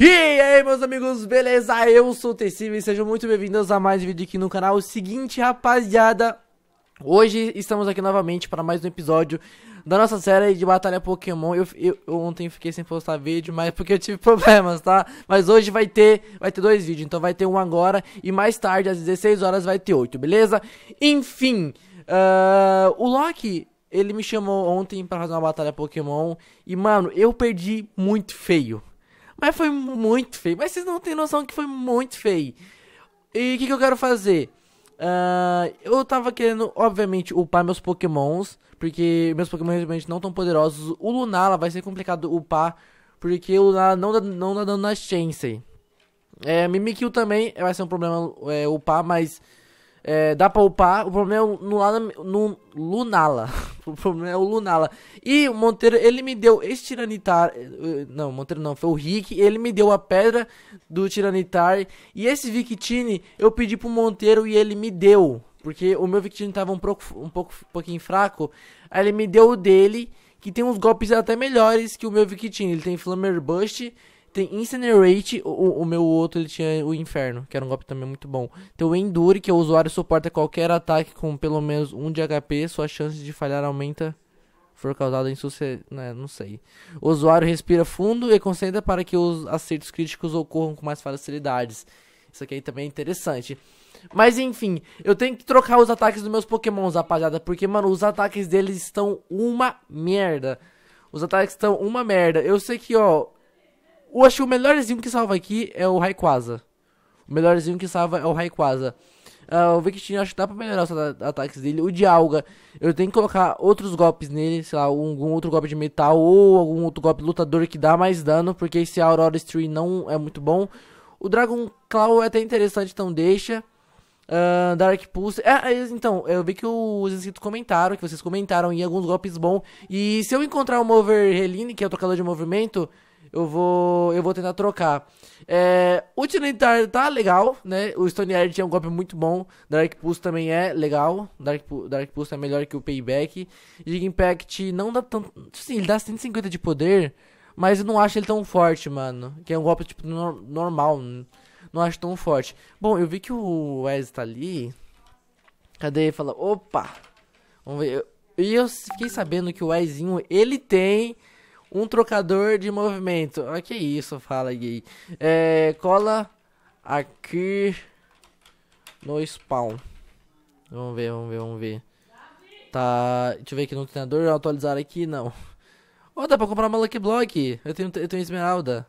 E aí, meus amigos, beleza? Eu sou o Tecivo e sejam muito bem-vindos a mais um vídeo aqui no canal. O seguinte, rapaziada, hoje estamos aqui novamente para mais um episódio da nossa série de Batalha Pokémon. Eu, eu, eu, ontem fiquei sem postar vídeo, mas porque eu tive problemas, tá? Mas hoje vai ter, vai ter dois vídeos, então vai ter um agora e mais tarde, às 16 horas, vai ter oito, beleza? Enfim, uh, o Loki ele me chamou ontem para fazer uma batalha Pokémon e, mano, eu perdi muito feio. Mas foi muito feio. Mas vocês não têm noção que foi muito feio. E o que, que, eu quero fazer? Uh, eu tava querendo, obviamente, upar meus pokémons. Porque meus pokémons realmente não tão poderosos. O Lunala vai ser complicado upar. Porque o Lunala não dá, não dá dano na chance. É, Mimikyu também vai ser um problema é, upar, mas... É, dá pra upar, o problema é o no, no Lunala. o problema é o Lunala. E o Monteiro, ele me deu esse Tiranitar. Eh, não, Monteiro não, foi o Rick. Ele me deu a pedra do Tiranitar. E esse Victini eu pedi pro Monteiro e ele me deu. Porque o meu Victini tava um pouco, um pouco um pouquinho fraco. Aí ele me deu o dele, que tem uns golpes até melhores que o meu Victini. Ele tem Flammer Burst tem Incinerate, o, o meu outro ele tinha o Inferno, que era um golpe também muito bom. Tem o Endure, que o usuário suporta qualquer ataque com pelo menos 1 de HP, sua chance de falhar aumenta for causado em suce... Né, não sei. O usuário respira fundo e concentra para que os acertos críticos ocorram com mais facilidades. Isso aqui também é interessante. Mas enfim, eu tenho que trocar os ataques dos meus pokémons, rapaziada, porque, mano, os ataques deles estão uma merda. Os ataques estão uma merda. Eu sei que, ó, eu acho que o melhorzinho que salva aqui é o Raikwaza. O melhorzinho que salva é o Raikwaza. Uh, ah, o Victinho acho que dá pra melhorar os ataques dele. O Dialga, eu tenho que colocar outros golpes nele, sei lá, algum outro golpe de metal ou algum outro golpe lutador que dá mais dano, porque esse Aurora Stream não é muito bom. O Dragon Claw é até interessante, então deixa. Uh, Dark Pulse. Ah, então, eu vi que os inscritos comentaram, que vocês comentaram em alguns golpes bons. E se eu encontrar uma Overheline, que é o trocador de movimento, eu vou eu vou tentar trocar. É, o Tinitar tá legal, né? O Stone Art é um golpe muito bom. Dark Pulse também é legal. Dark, Dark Pulse é melhor que o Payback. Gig Impact não dá tanto. Sim, ele dá 150 de poder, mas eu não acho ele tão forte, mano. Que é um golpe tipo no, normal. Né? Não acho tão forte. Bom, eu vi que o Wes tá ali. Cadê? Ele fala. Opa! Vamos ver. E eu, eu fiquei sabendo que o Wesinho ele tem um trocador de movimento. Olha ah, que isso, fala gay. É, cola aqui no spawn. Vamos ver, vamos ver, vamos ver. Tá, deixa eu ver aqui no treinador, atualizar aqui, não. oh, dá pra comprar uma Lucky Block. Eu tenho, eu tenho esmeralda.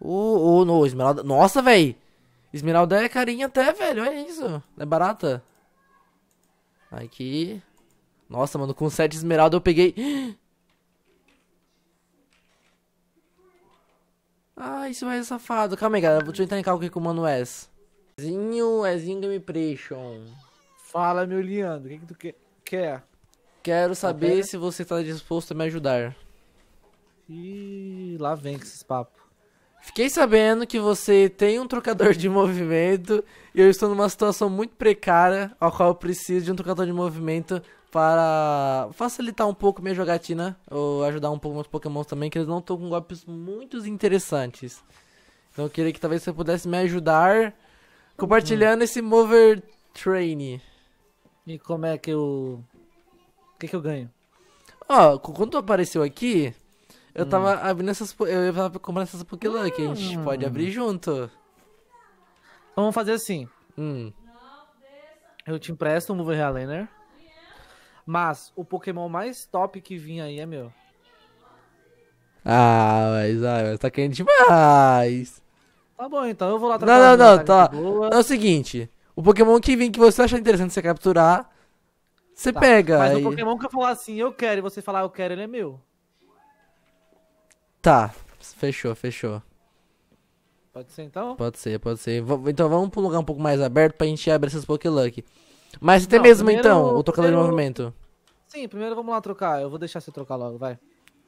Ô, oh, oh, no, esmeralda. Nossa, velho. Esmeralda é carinha até, velho. Olha isso. É barata. Aqui. Nossa, mano, com 7 esmeralda eu peguei... Ah, isso é safado. Calma aí, galera. Deixa eu entrar em cálculo aqui com o Mano S. Zinho, Ezinho Gamepression. Fala, meu Leandro. O que, que tu que quer? Quero saber se você tá disposto a me ajudar. E lá vem com esses papos. Fiquei sabendo que você tem um trocador de movimento e eu estou numa situação muito precária, ao qual eu preciso de um trocador de movimento para facilitar um pouco minha jogatina ou ajudar um pouco meus pokémons também, que eles não estão com golpes muito interessantes. Então eu queria que talvez você pudesse me ajudar compartilhando esse Mover Train. E como é que eu... O que, que eu ganho? Ó, oh, quando apareceu aqui, eu hum. tava abrindo essas... Eu tava comprando essas Pokémon hum. que a gente hum. pode abrir junto. Então, vamos fazer assim. Hum. Eu te empresto o Mover Realiner. Mas o Pokémon mais top que vinha aí é meu. Ah, mas, ah, mas tá querendo demais. Tá bom, então eu vou lá trabalhar. Não, não, não, tá. É o seguinte, o Pokémon que vem que você acha interessante você capturar, você tá. pega. Mas aí. o Pokémon que eu falar assim, eu quero, e você falar eu quero, ele é meu. Tá, fechou, fechou. Pode ser então? Pode ser, pode ser. V então vamos pra um lugar um pouco mais aberto pra gente abrir essas Pokéluck. Mas até mesmo primeiro, então, o trocador primeiro... de movimento. Sim, primeiro vamos lá trocar. Eu vou deixar você trocar logo, vai.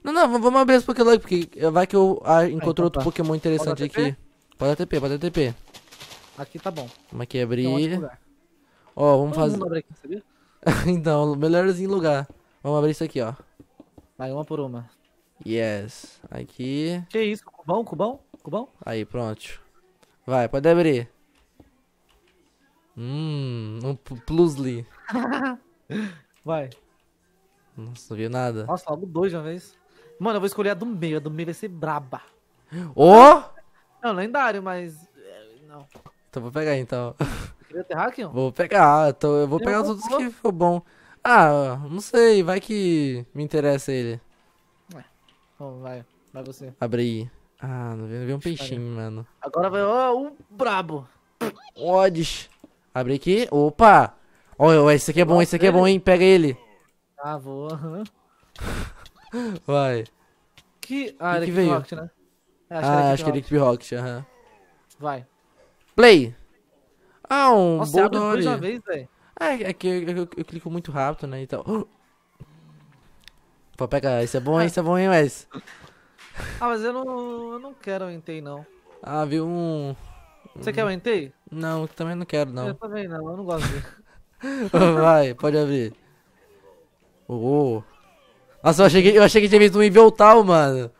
Não, não, vamos abrir esse Pokélogo, porque vai que eu ah, então encontro outro tá. Pokémon interessante aqui. Pode ATP, pode ATP. Aqui tá bom. Vamos aqui abrir. Ó, oh, vamos Todo fazer. Mundo abre aqui, sabia? então, melhorzinho lugar. Vamos abrir isso aqui, ó. Vai, uma por uma. Yes. Aqui. Que isso? Cubão, cubão? Cubão? Aí, pronto. Vai, pode abrir. Hum, um plusly. Vai. Nossa, não viu nada. Nossa, logo dois de uma vez. Mano, eu vou escolher a do meio. A do meio vai ser braba. Ô! Oh! Não, lendário, mas. É, não. Então vou pegar então. Queria ter Hakion? Vou pegar, tô, eu vou pegar todos que for bom. Ah, não sei, vai que me interessa ele. Ué. Então vai, vai você. Abre aí. Ah, não viu não vi um peixinho, mano. Agora vai, ó, oh, um brabo. Odds. Abre aqui. Opa! Ó, oh, esse aqui é bom, esse aqui é bom, hein? Pega ele. Ah, vou, aham. Vai. Que. Ah, que Electric veio? Rocket, né? É, acho ah, acho que é Electric Rocket, aham. Vai. Play! Ah, um Nossa, Boldore. Uma vez, velho. É, é que eu, eu, eu, clico muito rápido, né? Então. Pô, pega, isso é bom, hein? Isso é bom, hein, Wes? Ah, mas eu não, eu não quero entei, não. Ah, viu um. Você quer o entei? Não, eu também não quero, não. Eu também não, eu não gosto de. Vai, pode abrir. Oh. Nossa, eu achei, que, eu achei que tinha visto um nível tal, mano.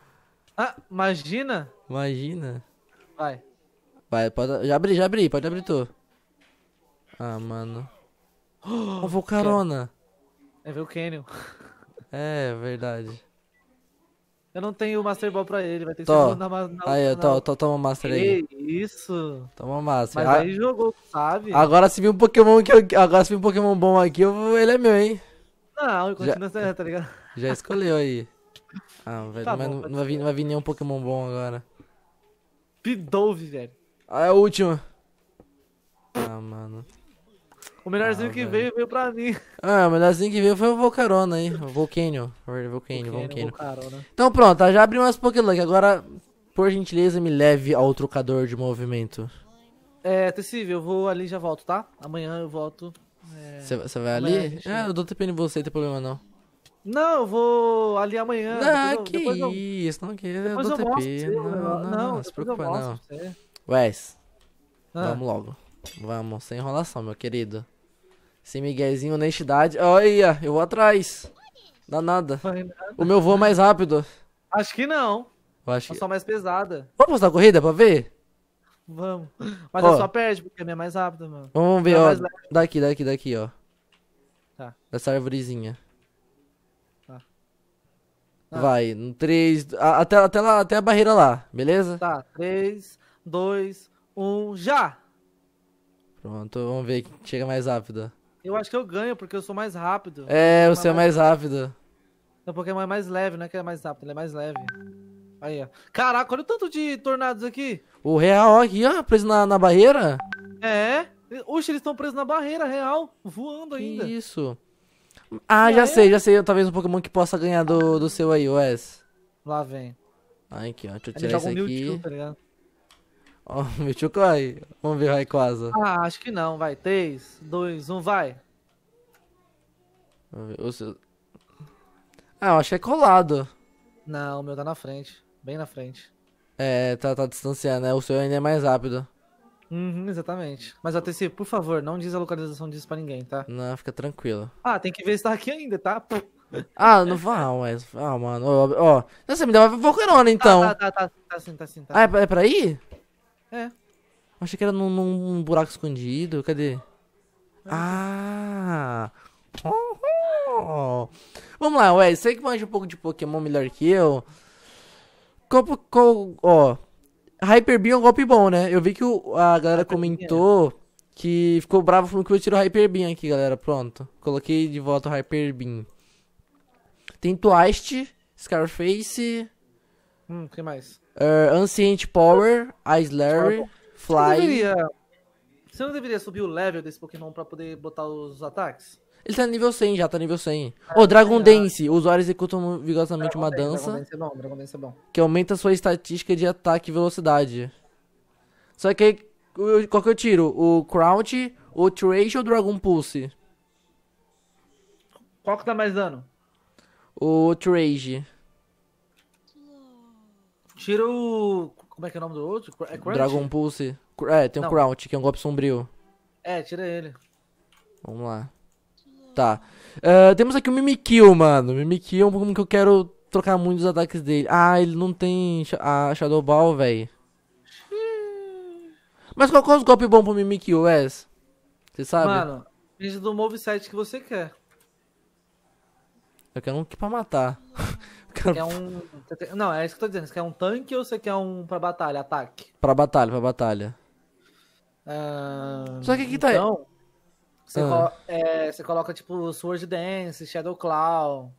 Ah, imagina. Imagina. Vai. Vai, pode, já abri, já abri, pode abrir tu. Ah, mano. Oh, oh Volcarona. É ver o Canyon. É, verdade. Eu não tenho Master Ball pra ele, vai ter que ser na, na, na Aí, Tô, tô, toma Master aí. Que isso? Toma Master. Mas ah, aí jogou, sabe? Agora se vir um Pokémon que eu, agora se vir um Pokémon bom aqui, eu, ele é meu, hein? Não, ah, continua já, tá ligado? Já escolheu aí. Ah, velho, tá mas bom, não, vai vir, não vai vir nenhum Pokémon bom agora. Pidove, velho. Ah, é a última. Ah, mano. O melhorzinho ah, que velho. veio, veio pra mim. Ah, o melhorzinho que veio foi o Volcarona aí. Volcânio. Volcânio, Volcânio. Então pronto, tá, já abri umas Pokélunk. Agora, por gentileza, me leve ao trocador de movimento. É, Tecive, eu vou ali e já volto, tá? Amanhã eu volto é. Você vai ali? Amanhã, ah, eu dou TP em você, não tem problema não. Não, eu vou ali amanhã. Não, depois que eu, isso, não que eu dou TP. Não, não, não, se preocupa não. Wes, ah. vamos logo. Vamos, sem enrolação, meu querido. Sem miguezinho, honestidade. Olha, eu vou atrás. Dá nada. O meu voo é mais rápido. Acho que não. Eu acho que... só mais pesada. Vamos postar a corrida pra ver? Vamos. Mas ó, eu só perde, porque a minha é mais rápida, mano. Vamos ver, é ó. Daqui, daqui, daqui, ó. Tá. Dessa arvorezinha. Tá. tá. Vai, um, três. A, até, até, lá, até a barreira lá, beleza? Tá, três, dois, um, já! Pronto, vamos ver quem chega mais rápido. Eu acho que eu ganho, porque eu sou mais rápido. É, você é mais rápido. rápido. O Pokémon é mais leve, não é que ele é mais rápido, ele é mais leve. Aí, ó. Caraca, olha o tanto de tornados aqui. O real aqui, ó, preso na, na barreira. É. Oxe, eles estão presos na barreira real, voando ainda. Isso. Ah, já é. sei, já sei. Talvez um Pokémon que possa ganhar do, do seu aí, Wes. Lá vem. Ai, aqui, ó. Deixa eu tirar esse aqui. Tá ó, oh, Mewtwo corre. Vamos ver o Raikwaza. Ah, acho que não, vai. 3, 2, 1, vai. Vamos ver. O seu... Ah, eu acho que é colado. Não, o meu tá na frente bem na frente. É, tá, tá distanciando, né? O seu ainda é mais rápido. Uhum, exatamente. Mas, ATC, por favor, não diz a localização disso pra ninguém, tá? Não, fica tranquilo. Ah, tem que ver se tá aqui ainda, tá? Pô. Ah, não vá, mas. Ah, mano. Ó, ó. Você me deu uma carona, tá, então. Tá, tá, tá. Tá, tá sim, tá sim. Tá. Ah, é pra, é pra ir? É. Achei que era num, num buraco escondido. Cadê? É. Ah. Uhum. Vamos lá, Wes Você que manja um pouco de Pokémon melhor que eu. Copo, co, ó. Hyper Beam é um golpe bom, né? Eu vi que o, a galera Hyper é. comentou que ficou bravo falando que eu tiro o Hyper Beam aqui, galera. Pronto. Coloquei de volta o Hyper Beam. Tem Twist, Scarface. Hum, que mais? Uh, Ancient Power, Ice Larry, Fly. Você não, deveria, você não deveria subir o level desse Pokémon pra poder botar os ataques? Ele tá nível 100 já, tá nível 100. Ô, oh, Dragon é. Dance. Os usuários executam vigorosamente Dragon uma é dança. Dragon Dance é bom, Dragon Dance é bom. Que aumenta sua estatística de ataque e velocidade. Só que aí, qual que eu tiro? O Crouch, o Trash ou o Dragon Pulse? Qual que dá mais dano? O Trash. Tira o... Como é que é o nome do outro? É Crouch? Dragon Pulse. É, tem o um Crouch, que é um golpe sombrio. É, tira ele. Vamos lá tá. Uh, temos aqui o Mimikyu, mano. Mimikyu é um Pokémon que eu quero trocar muito os ataques dele. Ah, ele não tem a ah, Shadow Ball, velho. Mas qual, qual é o golpe bom pro Mimikyu, Wes? Você sabe? Mano, depende do moveset que você quer. Eu quero um que pra matar. Quero... Um... Não, é isso que eu tô dizendo. Você quer um tanque ou você quer um pra batalha, ataque? Pra batalha, pra batalha. Uh... Só que aqui tá... Então, você, ah. é, você coloca, tipo, Sword Dance, Shadow Claw,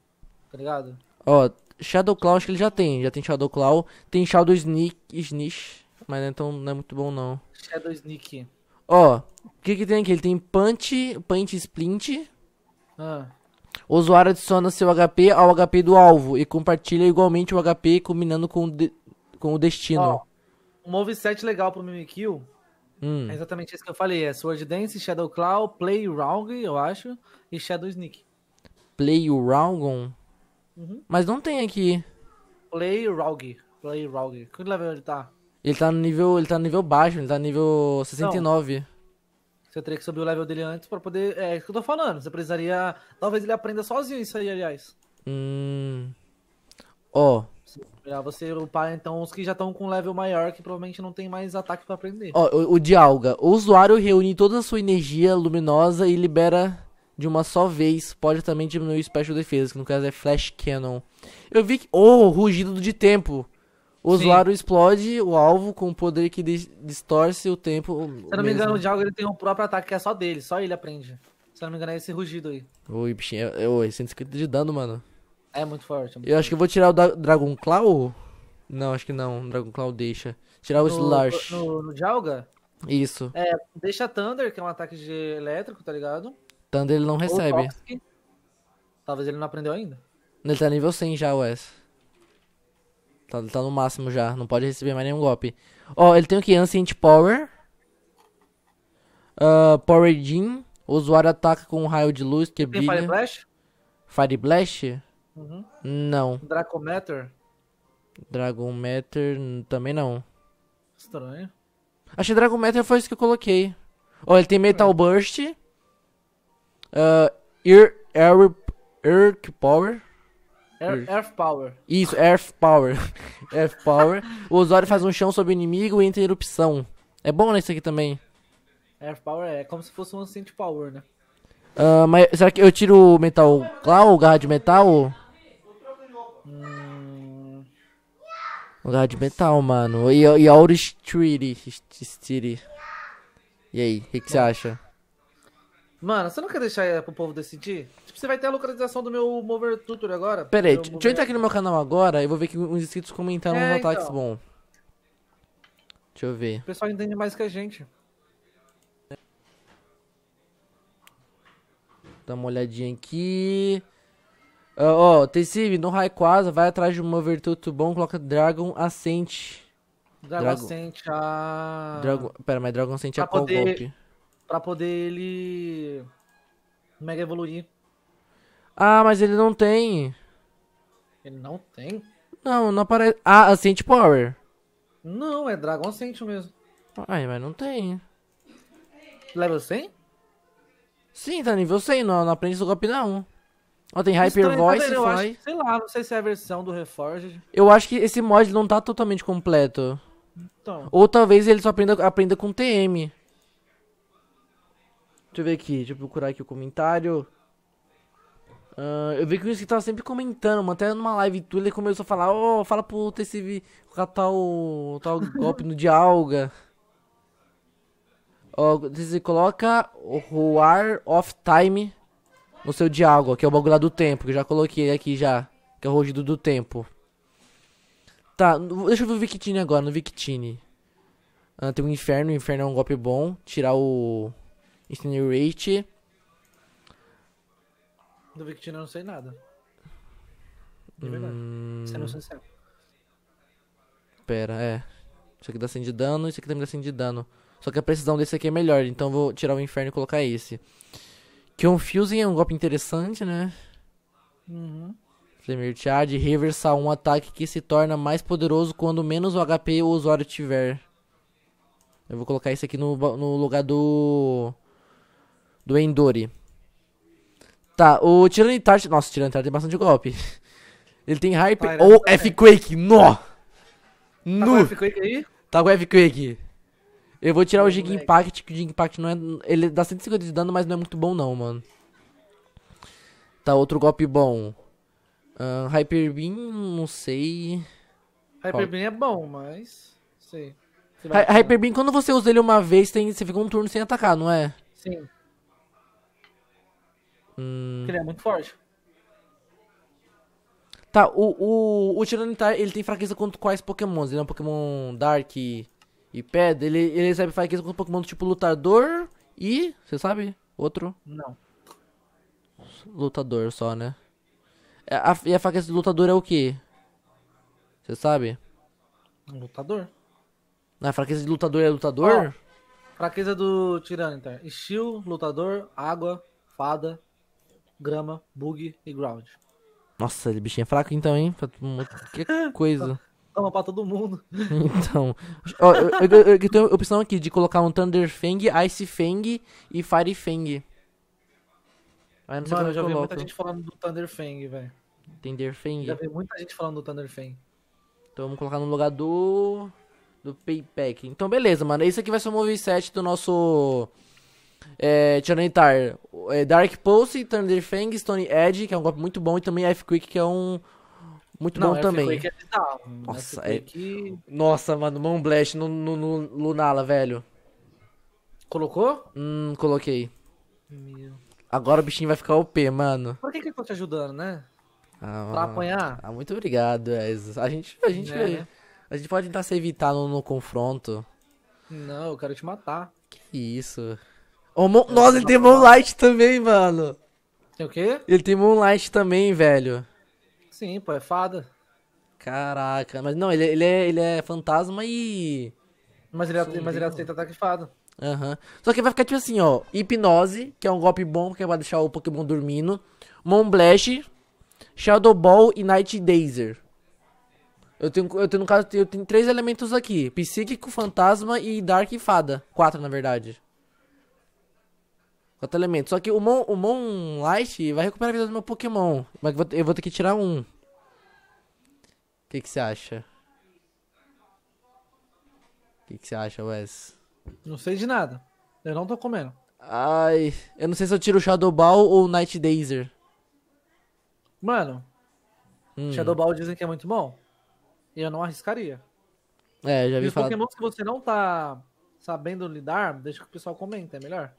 tá ligado? Ó, Shadow Claw acho que ele já tem. Já tem Shadow Claw. Tem Shadow Sneak, Snish, mas então não é muito bom, não. Shadow Sneak. Ó, o que que tem aqui? Ele tem Punch, Punch Splint. Ah. O usuário adiciona seu HP ao HP do alvo e compartilha igualmente o HP, combinando com o, de... com o destino. Ó, um moveset legal pro Mimikyu Hum. É exatamente isso que eu falei. É Sword Dance, Shadow Claw, Play Wrong, eu acho, e Shadow Sneak. Play Wrong? Uhum. Mas não tem aqui. Play Wrong. Play Wrong. Que level ele tá? Ele tá no nível. Ele tá no nível baixo, ele tá no nível 69. Não. Você teria que subir o level dele antes pra poder. É isso que eu tô falando. Você precisaria. Talvez ele aprenda sozinho isso aí, aliás. Hum. Ó. Oh. Melhor é, você upar então os que já estão com level maior, que provavelmente não tem mais ataque para aprender. Ó, o, o Dialga. O usuário reúne toda a sua energia luminosa e libera de uma só vez. Pode também diminuir o special defesa, que no caso é Flash Cannon. Eu vi que. Oh, rugido de tempo. O usuário Sim. explode o alvo com um poder que distorce o tempo. Se eu não me engano, o Dialga ele tem o um próprio ataque que é só dele, só ele aprende. Se eu não me engano, é esse rugido aí. Oi, bichinho, é, é, é 150 de dano, mano. É muito forte. É muito eu forte. acho que eu vou tirar o da Dragon Claw. Não, acho que não. Dragon Claw deixa. Tirar o Slash. No, no Jalga? Isso. É, deixa Thunder, que é um ataque de elétrico, tá ligado? Thunder ele não recebe. Talvez ele não aprendeu ainda. Ele tá nível 100 já, Wes. Tá, tá no máximo já. Não pode receber mais nenhum golpe. Ó, oh, ele tem o que? Ancient Power. Uh, Power Gem. O usuário ataca com um raio de luz que tem Fire Blast? Fire Blast? Uhum. Não. Dracometer? Dragometer também não. Estranho. achei dragon Dragometer foi isso que eu coloquei. Olha, oh, ele tem Metal uhum. Burst. Uh, Ear, Air, Earth Power. Air, Power. Isso, Earth Power. air Power. o usuário faz um chão sobre o inimigo e entra em erupção. É bom nesse né, aqui também. Earth Power é como se fosse um Ancient Power, né? Uh, mas será que eu tiro o Metal Claw, o garra de metal? Lugar de metal, mano. E, e Old Street. E aí, o que, que você acha? Mano, você não quer deixar é, pro povo decidir? Tipo, você vai ter a localização do meu Mover Tutor agora. Pera aí, deixa eu entrar aqui no meu canal agora e vou ver que uns inscritos comentaram é, um ataques então. bom. Deixa eu ver. O pessoal entende mais que a gente. Dá uma olhadinha aqui. Ó, uh, oh, Tessive, no Raikwaza, vai atrás de uma virtude bom, coloca Dragon Ascent. Dragon, Dragon Ascent a. Dragon... Pera, mas Dragon Ascent é pra é poder... qual golpe? Pra poder ele. Mega evoluir. Ah, mas ele não tem. Ele não tem? Não, não aparece. Ah, Ascent Power. Não, é Dragon Ascent mesmo. Ai, mas não tem. Level 100? Sim, tá nível 100, não, não aprende esse golpe não. Ó, tem Hyper Voice, eu acho, Sei lá, não sei se é a versão do Reforged. Eu acho que esse mod não tá totalmente completo. Então. Ou talvez ele só aprenda, aprenda com TM. Deixa eu ver aqui, deixa eu procurar aqui o comentário. Uh, eu vi que o Whisky tava sempre comentando, mano. Até numa live tu ele começou a falar, ô, oh, fala pro TCV catar o tal golpe no de alga. Ó, oh, TCV coloca o War of Time no seu diálogo, que é o bagulho lá do tempo, que eu já coloquei aqui já, que é o rugido do tempo. Tá, deixa eu ver o Victini agora, no Victini. Ah, tem o Inferno, o Inferno é um golpe bom, tirar o Incinerate. Do Victini eu não sei nada. De hum. verdade, hum... sendo é sincero. Pera, é. Isso aqui dá 100 de dano, isso aqui também dá 100 de dano. Só que a precisão desse aqui é melhor, então eu vou tirar o inferno e colocar esse. Que é um Fusen é um golpe interessante, né? Uhum. Flamer Charge, reversar um ataque que se torna mais poderoso quando menos o HP o usuário tiver. Eu vou colocar isso aqui no, no lugar do. Do Endori. Tá, o Tiranitar. Nossa, o Tiranitar tem bastante golpe. Ele tem Hyper ou oh, F-Quake. Nó! Tá Tá com F-Quake aí? Tá com F-Quake. Eu vou tirar o Gig Impact, que o Gig Impact não é. Ele dá 150 de dano, mas não é muito bom, não, mano. Tá, outro golpe bom. Uh, Hyper Beam, não sei. Hyper Beam é bom, mas. Sei. Hyper Beam, quando você usa ele uma vez, tem, você fica um turno sem atacar, não é? Sim. Hum... Ele é muito forte. Tá, o, o, o Tiranitar, ele tem fraqueza contra quais pokémons? Ele é um pokémon Dark, e pedra, ele, ele recebe fraqueza com Pokémon do tipo lutador e. Você sabe? Outro? Não. Lutador só, né? É, a, e a fraqueza do lutador é o que? Você sabe? Lutador. Na fraqueza de lutador é lutador? Oh, fraqueza do Tiranitar. Tá? Steel, lutador, água, fada, grama, bug e ground. Nossa, ele bichinho é fraco então, hein? Que coisa pra todo mundo. Então. Ó, eu, eu, eu, tenho a opção aqui de colocar um Thunder Fang, Ice Fang e Fire Fang. Mas não sei Mano, é eu já vi muita gente falando do Thunder Fang, velho. Thunder Fang? Já vi muita gente falando do Thunder Fang. Então vamos colocar no lugar do. Do Payback. Então beleza, mano. Esse aqui vai ser o moveset set do nosso. É, é, Dark Pulse, Thunder Fang, Stone Edge, que é um golpe muito bom, e também F-Quick, que é um, muito não, bom também. É Nossa, é... Nossa, mano, mão blast no, no, no, Lunala, velho. Colocou? Hum, coloquei. Meu. Agora o bichinho vai ficar OP, mano. Por que, que eu tô te ajudando, né? Ah, pra apanhar? Ah, muito obrigado, Ezra. A gente, a gente, é, né? a gente pode tentar se evitar no, no, confronto. Não, eu quero te matar. Que isso. Oh, mon... Nossa, ele tem Moonlight também, mano. Tem o quê? Ele tem Moonlight também, velho. Sim, pô, é fada. Caraca, mas não, ele, ele, é, ele é fantasma e. Mas ele, é mas ele aceita ataque de fada. Aham. Uhum. Só que vai ficar tipo assim, ó. Hipnose, que é um golpe bom, que vai é deixar o Pokémon dormindo. Moonblast Shadow Ball e Night Dazer. Eu tenho, eu tenho, no caso, eu tenho três elementos aqui: Psíquico, Fantasma e Dark e Fada. Quatro, na verdade. Quatro elementos. Só que o Mon, o Mon Light vai recuperar a vida do meu Pokémon. Mas eu vou, eu vou ter que tirar um. O que você acha? O que você acha, Wes? Não sei de nada. Eu não tô comendo. Ai, eu não sei se eu tiro o Shadow Ball ou o Night Dazer. Mano, hum. Shadow Ball dizem que é muito bom. E eu não arriscaria. É, já vi e falar. Os pokémons que você não tá sabendo lidar, deixa que o pessoal comenta, é melhor.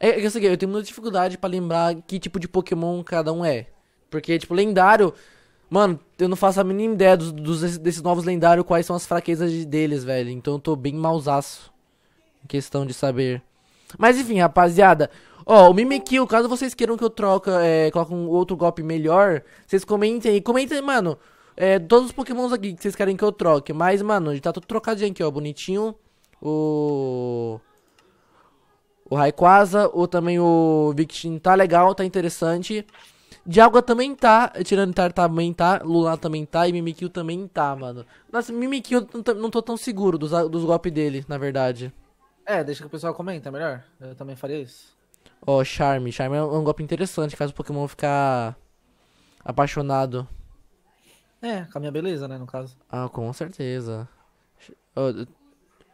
É, é eu, sei, eu tenho muita dificuldade para lembrar que tipo de Pokémon cada um é. Porque, tipo, lendário. Mano, eu não faço a mínima ideia dos, dos desses novos lendários quais são as fraquezas deles, velho. Então eu tô bem mausaço em questão de saber. Mas enfim, rapaziada. Ó, o Mimikyu, caso vocês queiram que eu troca, é, coloque um outro golpe melhor, vocês comentem aí. Comentem, mano, é, todos os pokémons aqui que vocês querem que eu troque. Mas, mano, já tá tudo trocadinho aqui, ó, bonitinho. O... O Raikwaza, ou também o Victim tá legal, tá interessante. Dialga também tá, Tiranitar também tá, Lula também tá e Mimikyu também tá, mano. Nossa, Mimikyu não, não tô tão seguro dos, dos golpes dele, na verdade. É, deixa que o pessoal comenta, é melhor. Eu também faria isso. Ó, oh, Charme. Charme é um golpe interessante, faz o Pokémon ficar apaixonado. É, com a minha beleza, né, no caso. Ah, com certeza. Oh,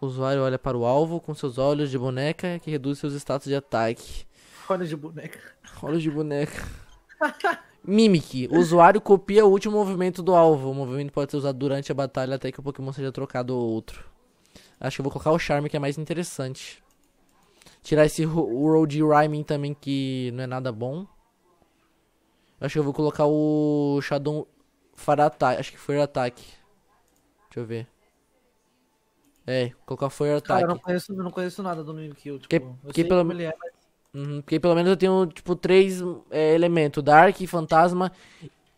o usuário olha para o alvo com seus olhos de boneca, que reduz seus status de ataque. Olhos de boneca. Olhos de boneca. Mimic. O usuário copia o último movimento do alvo. O movimento pode ser usado durante a batalha até que o Pokémon seja trocado ou outro. Acho que eu vou colocar o Charme, que é mais interessante. Tirar esse World Rhyming também, que não é nada bom. Acho que eu vou colocar o Shadow Faratai. Acho que foi ataque. Deixa eu ver. É, colocar foi Attack. Cara, eu não conheço, eu não conheço nada do Mimikyu, Kill tipo, eu que pelo... ele é, mas... Uhum, porque pelo menos eu tenho, tipo, três é, elementos. Dark, Fantasma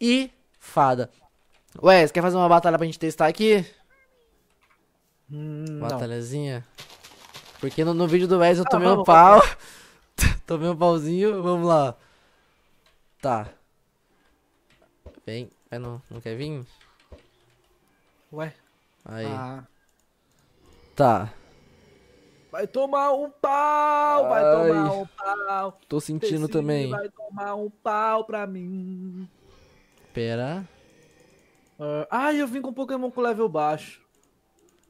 e Fada. Ué, você quer fazer uma batalha pra gente testar aqui? Hum, Batalhazinha? Não. Porque no, no, vídeo do Wes eu ah, tomei vamos, um pau. tomei um pauzinho, vamos lá. Tá. Vem, é, não, não quer vir? Ué. Aí. Ah. Tá. Vai tomar um pau, vai tomar um pau. Tô sentindo também. Vai tomar um pau pra mim. Pera. Uh, ai, eu vim com um Pokémon com level baixo.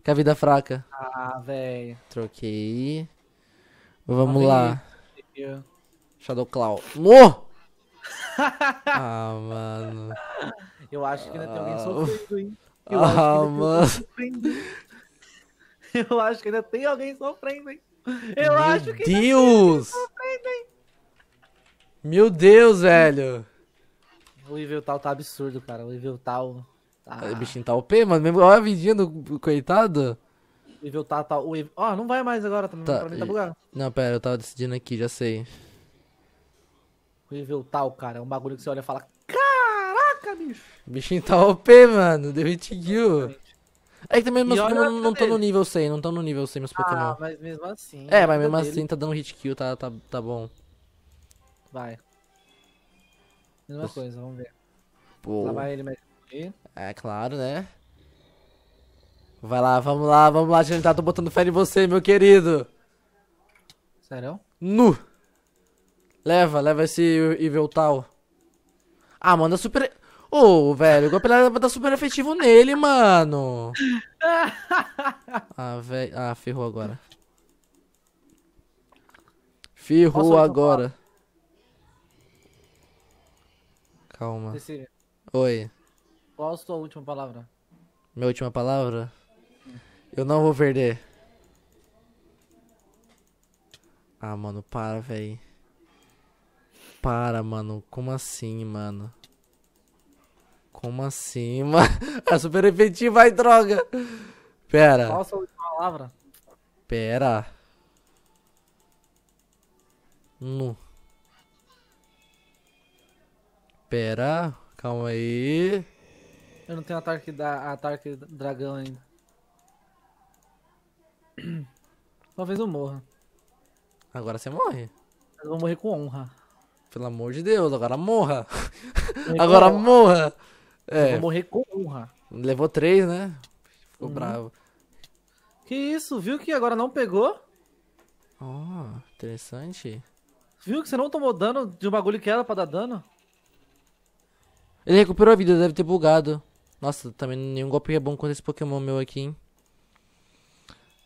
Que a vida é fraca. Ah, velho. Troquei. Vamos ah, lá. Véio. Shadow Claw. ah, mano. Eu acho que ainda tem alguém ah. sofrendo, hein? Eu ah, mano. Eu acho que ainda tem alguém sofrendo, hein? Eu Meu acho que Deus! Ainda tem alguém sofrendo, hein? Meu Deus, velho! O nível tal tá absurdo, cara. O nível tal. Tá... O bichinho tá OP, mano. Mesmo... Olha a vidinha do coitado. O nível tal tá. Ó, tá... oh, não vai mais agora, tá... tá... pra mim tá bugado. Não, pera, eu tava decidindo aqui, já sei. O nível tal, cara, é um bagulho que você olha e fala: Caraca, bicho! O bichinho tá OP, mano. Deu hit kill. É que também meus Pokémon não, estão no nível 100, não estão no nível 100 meus ah, Pokémon. Ah, mas mesmo assim. É, mas é mesmo dele. assim tá dando hit kill, tá, tá, tá bom. Vai. Mesma coisa, vamos ver. Pô. Lá vai ele aqui. É claro, né? Vai lá, vamos lá, vamos lá, gente tô botando fé em você, meu querido. Sério? Nu! Leva, leva esse Evil Tal. Ah, manda super. Ô, oh, velho, o Guapelar vai dar super efetivo nele, mano. ah, velho. Ah, ferrou agora. Ferrou Posso agora. Calma. Oi. Qual a sua última palavra? Minha última palavra? Hum. Eu não vou perder. Ah, mano, para, velho. Para, mano. Como assim, mano? Como assim, mano? É super efetivo, ai, droga. Pera. Qual a sua última palavra? Pera. Nu. Pera, calma aí. Eu não tenho ataque, da, ataque dragão ainda. Talvez eu morra. Agora você morre. Eu vou morrer com honra. Pelo amor de Deus, agora morra. Agora morra. É. vou morrer com honra. Levou três, né? Ficou uhum. bravo. Que isso, viu que agora não pegou? Ó, oh, interessante. Viu que você não tomou dano de um bagulho que era pra dar dano? Ele recuperou a vida, deve ter bugado. Nossa, também nenhum golpe é bom contra esse Pokémon meu aqui, hein?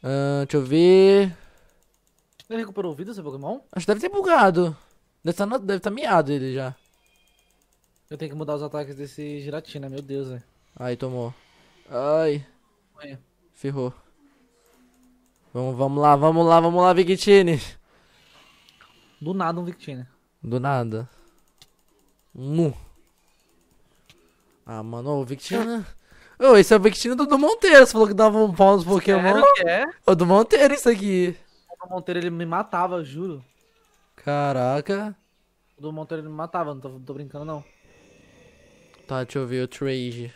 Uh, deixa eu ver. Ele recuperou vida, seu Pokémon? Acho que deve ter bugado. Deve estar, tá, deve estar tá miado ele já. Eu tenho que mudar os ataques desse Giratina, meu Deus, velho. Aí, tomou. Ai. Ferrou. Vamos, vamos lá, vamos lá, vamos lá, Victini. Do nada um Victini. Do nada. Nu. Ah, mano, o Victini... Ô, oh, esse é o Victini do, do, Monteiro. Você falou que dava um pau nos Pokémon. É? O do Monteiro, isso aqui. O do Monteiro, ele me matava, juro. Caraca. O do Monteiro, ele me matava, não tô, tô brincando, não. Tá, deixa eu ver o Trage.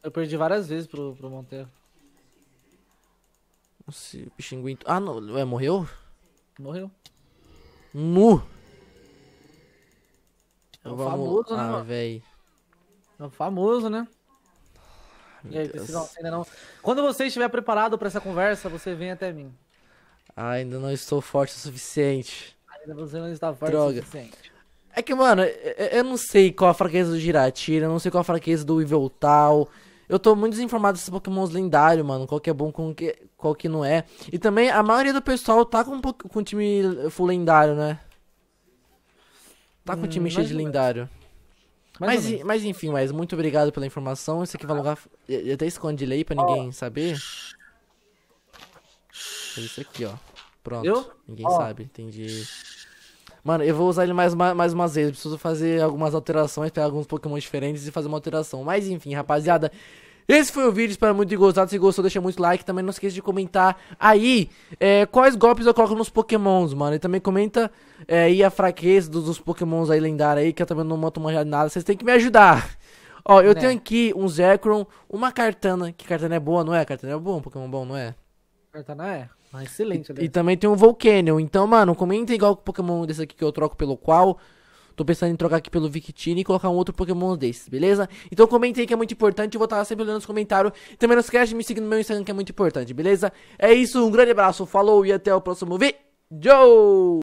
Eu perdi várias vezes pro, pro Monteiro. o bichinguinho. Ah, não. É, morreu? Morreu. Nu! É o famoso, né? Ah, velho. É o famoso, né? Meu e aí, Deus. Não, ainda não. Quando você estiver preparado para essa conversa, você vem até mim. Ah, ainda não estou forte o suficiente. Ainda você não está forte Droga. o suficiente. É que, mano, é, é, eu não sei qual a fraqueza do Giratina, eu não sei qual a fraqueza do Iveltal. Eu tô muito desinformado desses pokémons lendários, mano. Qual que é bom, qual que, qual que não é. E também a maioria do pessoal tá com, com o time full lendário, né? Tá com o hum, time cheio de lendário. Mas, mas, enfim, mas muito obrigado pela informação. Isso aqui vai alongar. Ah. Eu até escondi ele aí pra ninguém oh. saber. É isso aqui, ó. Pronto. Eu? Ninguém oh. sabe. Entendi. Mano, eu vou usar ele mais, mais umas vezes. Preciso fazer algumas alterações, pegar alguns Pokémon diferentes e fazer uma alteração. Mas enfim, rapaziada. Esse foi o vídeo, espero muito ter gostado. Se gostou, deixa muito like. Também não esqueça de comentar aí é, quais golpes eu coloco nos pokémons, mano. E também comenta é, aí a fraqueza dos, dos pokémons aí lendários aí, que eu também não manto mais nada. Vocês têm que me ajudar. Ó, eu né? tenho aqui um Zekrom, uma Cartana, que Cartana é boa, não é? Cartana é bom, um Pokémon bom, não é? Cartana é. Ah, excelente, E, e também tem um Volcanion. Então, mano, comenta igual o Pokémon desse aqui que eu troco pelo qual. Tô pensando em trocar aqui pelo Victini e colocar um outro Pokémon desses, beleza? Então comenta aí que é muito importante, eu vou estar sempre olhando nos comentários. Também não esquece de me seguir no meu Instagram que é muito importante, beleza? É isso, um grande abraço, falou e até o próximo vídeo!